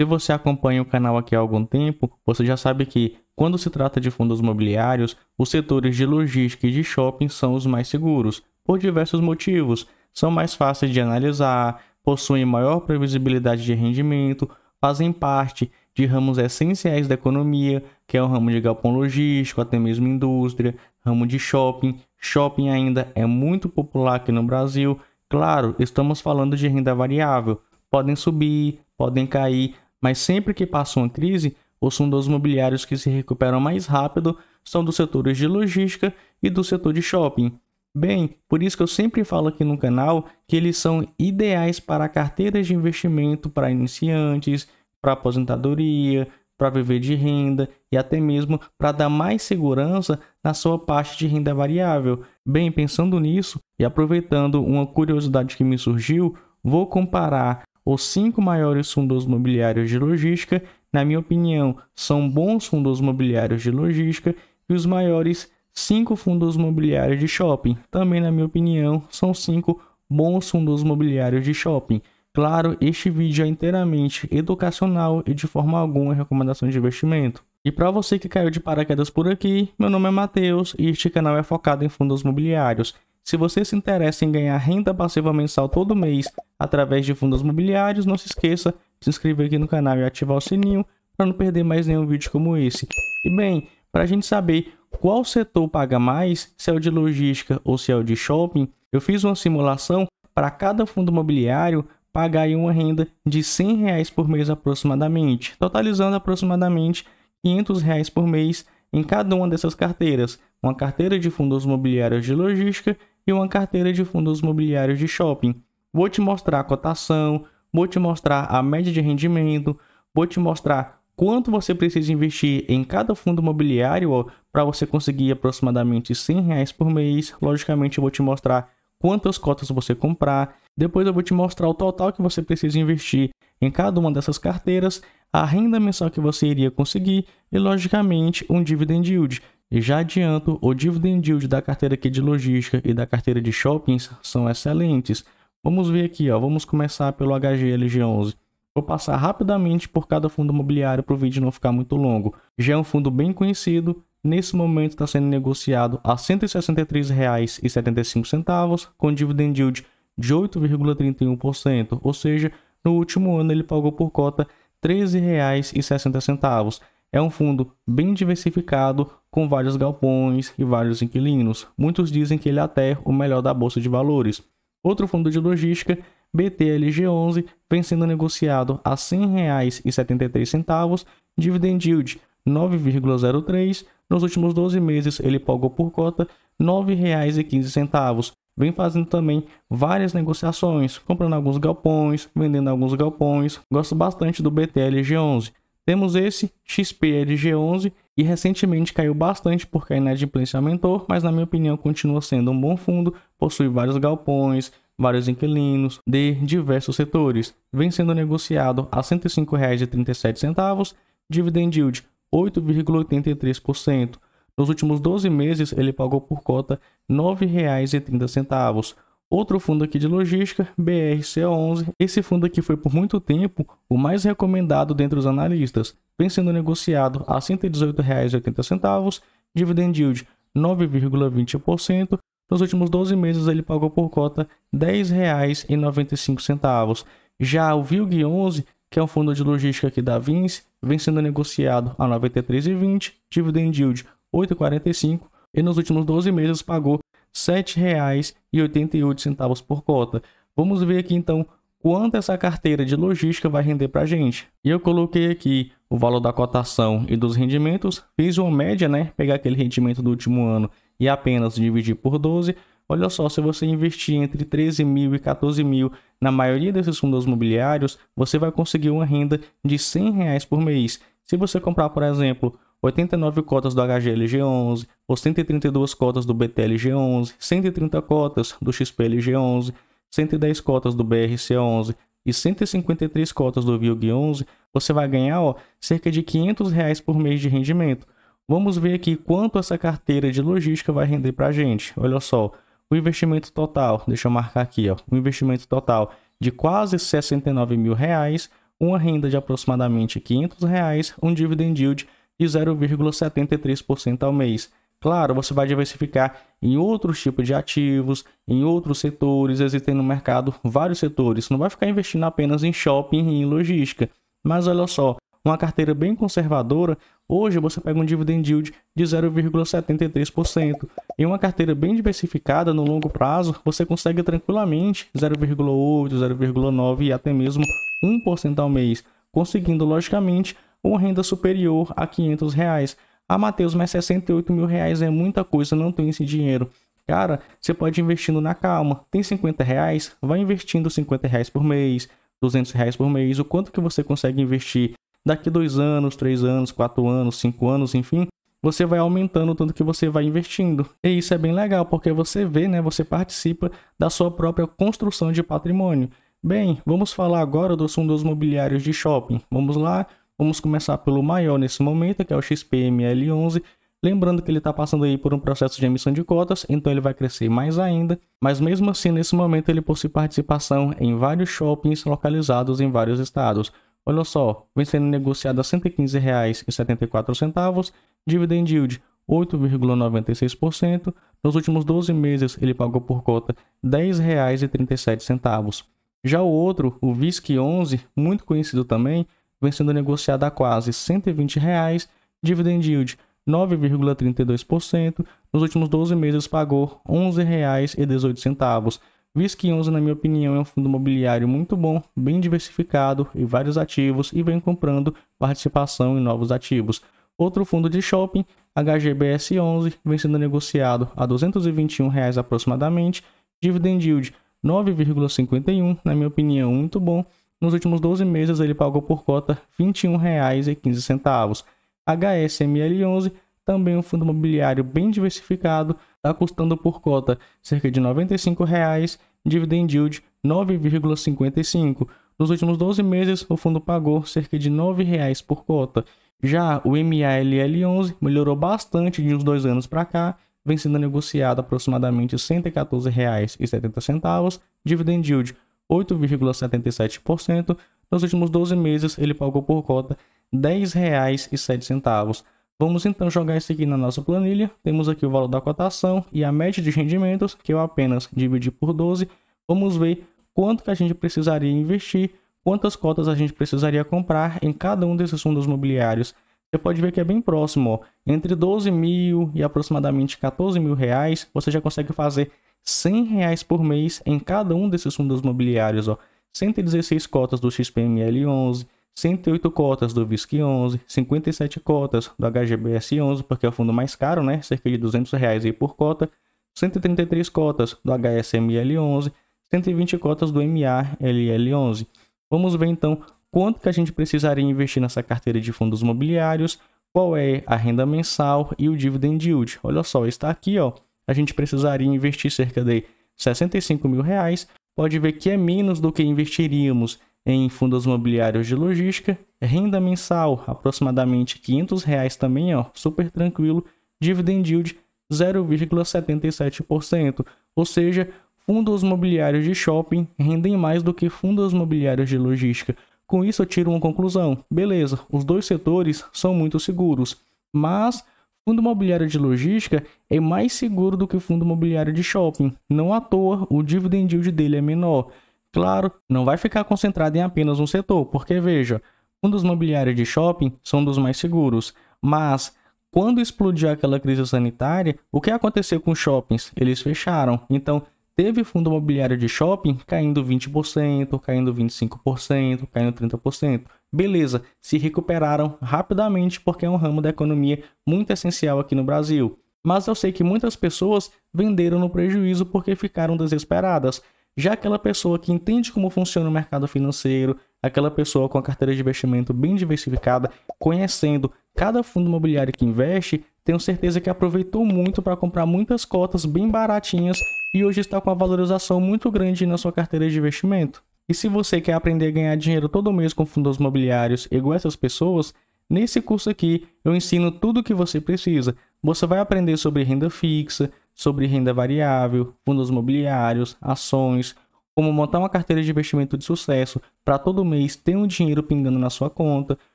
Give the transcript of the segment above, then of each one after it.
Se você acompanha o canal aqui há algum tempo, você já sabe que, quando se trata de fundos imobiliários, os setores de logística e de shopping são os mais seguros, por diversos motivos. São mais fáceis de analisar, possuem maior previsibilidade de rendimento, fazem parte de ramos essenciais da economia, que é o ramo de galpão logístico, até mesmo indústria, ramo de shopping. Shopping ainda é muito popular aqui no Brasil. Claro, estamos falando de renda variável. Podem subir, podem cair, mas sempre que passa uma crise, os fundos imobiliários que se recuperam mais rápido são dos setores de logística e do setor de shopping. Bem, por isso que eu sempre falo aqui no canal que eles são ideais para carteiras de investimento para iniciantes, para aposentadoria, para viver de renda e até mesmo para dar mais segurança na sua parte de renda variável. Bem, pensando nisso e aproveitando uma curiosidade que me surgiu, vou comparar os cinco maiores fundos imobiliários de logística, na minha opinião, são bons fundos imobiliários de logística e os maiores cinco fundos imobiliários de shopping, também na minha opinião, são cinco bons fundos imobiliários de shopping. Claro, este vídeo é inteiramente educacional e de forma alguma recomendação de investimento. E para você que caiu de paraquedas por aqui, meu nome é Matheus e este canal é focado em fundos imobiliários. Se você se interessa em ganhar renda passiva mensal todo mês através de fundos imobiliários, não se esqueça de se inscrever aqui no canal e ativar o sininho para não perder mais nenhum vídeo como esse. E bem, para a gente saber qual setor paga mais, se é o de logística ou se é o de shopping, eu fiz uma simulação para cada fundo imobiliário pagar uma renda de 100 reais por mês aproximadamente, totalizando aproximadamente R$ reais por mês em cada uma dessas carteiras, uma carteira de fundos imobiliários de logística e uma carteira de fundos imobiliários de shopping. Vou te mostrar a cotação, vou te mostrar a média de rendimento, vou te mostrar quanto você precisa investir em cada fundo imobiliário para você conseguir aproximadamente 100 reais por mês. Logicamente, eu vou te mostrar quantas cotas você comprar. Depois eu vou te mostrar o total que você precisa investir em cada uma dessas carteiras, a renda mensal que você iria conseguir e, logicamente, um dividend yield, e já adianto, o dividend yield da carteira aqui de logística e da carteira de shoppings são excelentes. Vamos ver aqui, ó, vamos começar pelo HGLG11. Vou passar rapidamente por cada fundo imobiliário para o vídeo não ficar muito longo. Já é um fundo bem conhecido, nesse momento está sendo negociado a R$ 163,75, com dividend yield de 8,31%, ou seja, no último ano ele pagou por cota R$ 13,60. É um fundo bem diversificado, com vários galpões e vários inquilinos. Muitos dizem que ele é até o melhor da bolsa de valores. Outro fundo de logística, BTLG11, vem sendo negociado a R$ 100,73, dividend yield 9,03. Nos últimos 12 meses, ele pagou por cota R$ 9,15. Vem fazendo também várias negociações, comprando alguns galpões, vendendo alguns galpões. Gosto bastante do BTLG11. Temos esse XPLG11 e recentemente caiu bastante porque a inadimplência aumentou, mas na minha opinião continua sendo um bom fundo, possui vários galpões, vários inquilinos de diversos setores, vem sendo negociado a R$ 105,37, dividend yield 8,83%. Nos últimos 12 meses, ele pagou por cota R$ 9,30. Outro fundo aqui de logística, BRCO11. Esse fundo aqui foi por muito tempo o mais recomendado dentre os analistas, vem sendo negociado a R$ 118,80, dividend yield 9,20%. Nos últimos 12 meses ele pagou por cota R$ 10,95. Já o VILG11, que é um fundo de logística aqui da Vince, vem sendo negociado a R$ 93,20, dividend yield 8,45 e nos últimos 12 meses pagou R$ 7,88 por cota. Vamos ver aqui então quanto essa carteira de logística vai render para a gente. E eu coloquei aqui o valor da cotação e dos rendimentos, fiz uma média, né? Pegar aquele rendimento do último ano e apenas dividir por 12. Olha só, se você investir entre 13 mil e 14 mil na maioria desses fundos imobiliários, você vai conseguir uma renda de R$ reais por mês. Se você comprar, por exemplo, 89 cotas do HGLG11, os 132 cotas do BTLG11, 130 cotas do XPLG11, 110 cotas do BRC11 e 153 cotas do VILG11, você vai ganhar ó, cerca de 500 reais por mês de rendimento. Vamos ver aqui quanto essa carteira de logística vai render para a gente. Olha só, o investimento total, deixa eu marcar aqui, ó, o investimento total de quase 69 mil reais, uma renda de aproximadamente 500 reais, um dividend yield de 0,73% ao mês. Claro, você vai diversificar em outros tipos de ativos, em outros setores, existem no mercado vários setores. Não vai ficar investindo apenas em shopping e em logística. Mas olha só, uma carteira bem conservadora, hoje você pega um dividend yield de 0,73%. Em uma carteira bem diversificada no longo prazo, você consegue tranquilamente 0,8, 0,9 e até mesmo 1% ao mês, conseguindo logicamente ou renda superior a 500 reais. Ah, Matheus, mas 68 mil reais é muita coisa, não tenho esse dinheiro. Cara, você pode ir investindo na calma. Tem 50 reais? Vai investindo 50 reais por mês, 200 reais por mês. O quanto que você consegue investir daqui dois anos, três anos, quatro anos, cinco anos, enfim você vai aumentando o tanto que você vai investindo. E isso é bem legal, porque você vê, né, você participa da sua própria construção de patrimônio. Bem, vamos falar agora dos fundos imobiliários de shopping. Vamos lá? Vamos começar pelo maior nesse momento, que é o XPML11. Lembrando que ele está passando aí por um processo de emissão de cotas, então ele vai crescer mais ainda. Mas mesmo assim, nesse momento, ele possui participação em vários shoppings localizados em vários estados. Olha só, vem sendo negociado a R$ 115,74, dividend yield 8,96%. Nos últimos 12 meses, ele pagou por cota R$ 10,37. Já o outro, o VISC 11, muito conhecido também, vem sendo negociada a quase R$ 120, reais, dividend yield 9,32%, nos últimos 12 meses pagou R$ 11,18. VISC 11, na minha opinião, é um fundo imobiliário muito bom, bem diversificado e vários ativos e vem comprando participação em novos ativos. Outro fundo de shopping, HGBS 11, vem sendo negociado a R$ 221 reais aproximadamente, dividend yield 9,51, na minha opinião, muito bom. Nos últimos 12 meses, ele pagou por cota R$ 21,15. HSML11, também um fundo imobiliário bem diversificado, está custando por cota cerca de R$ 95,00, dividend yield 9,55. Nos últimos 12 meses, o fundo pagou cerca de R$ 9,00 por cota. Já o MALL11 melhorou bastante de uns dois anos para cá, vem sendo negociado aproximadamente R$ 114,70, dividend yield 8,77%. Nos últimos 12 meses, ele pagou por cota R$ 10,07. Vamos então jogar isso aqui na nossa planilha. Temos aqui o valor da cotação e a média de rendimentos, que eu apenas dividi por 12. Vamos ver quanto que a gente precisaria investir, quantas cotas a gente precisaria comprar em cada um desses fundos mobiliários. Você pode ver que é bem próximo, ó. entre 12 mil e aproximadamente 14 mil reais, você já consegue fazer 100 reais por mês em cada um desses fundos imobiliários, ó. 116 cotas do XPML11, 108 cotas do VISC11, 57 cotas do HGBS11, porque é o fundo mais caro, né? Cerca de 200 reais aí por cota. 133 cotas do HSML11, 120 cotas do MALL11. Vamos ver então quanto que a gente precisaria investir nessa carteira de fundos imobiliários, qual é a renda mensal e o dividend yield. Olha só, está aqui, ó a gente precisaria investir cerca de 65 mil reais, pode ver que é menos do que investiríamos em fundos imobiliários de logística, renda mensal aproximadamente 500 reais também, ó, super tranquilo, dividend yield 0,77%, ou seja, fundos imobiliários de shopping rendem mais do que fundos imobiliários de logística. Com isso eu tiro uma conclusão, beleza, os dois setores são muito seguros, mas Fundo imobiliário de logística é mais seguro do que o fundo imobiliário de shopping. Não à toa, o dividend yield dele é menor. Claro, não vai ficar concentrado em apenas um setor, porque veja, fundos imobiliários de shopping são dos mais seguros, mas quando explodiu aquela crise sanitária, o que aconteceu com os shoppings? Eles fecharam. Então, teve fundo imobiliário de shopping caindo 20%, caindo 25%, caindo 30%. Beleza, se recuperaram rapidamente porque é um ramo da economia muito essencial aqui no Brasil. Mas eu sei que muitas pessoas venderam no prejuízo porque ficaram desesperadas. Já aquela pessoa que entende como funciona o mercado financeiro, aquela pessoa com a carteira de investimento bem diversificada, conhecendo cada fundo imobiliário que investe, tenho certeza que aproveitou muito para comprar muitas cotas bem baratinhas e hoje está com uma valorização muito grande na sua carteira de investimento. E se você quer aprender a ganhar dinheiro todo mês com fundos imobiliários igual essas pessoas, nesse curso aqui eu ensino tudo o que você precisa. Você vai aprender sobre renda fixa, sobre renda variável, fundos imobiliários, ações, como montar uma carteira de investimento de sucesso para todo mês ter um dinheiro pingando na sua conta.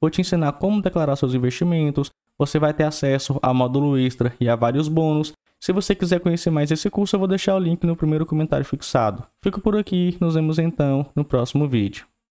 Vou te ensinar como declarar seus investimentos. Você vai ter acesso a módulo extra e a vários bônus. Se você quiser conhecer mais esse curso, eu vou deixar o link no primeiro comentário fixado. Fico por aqui, nos vemos então no próximo vídeo.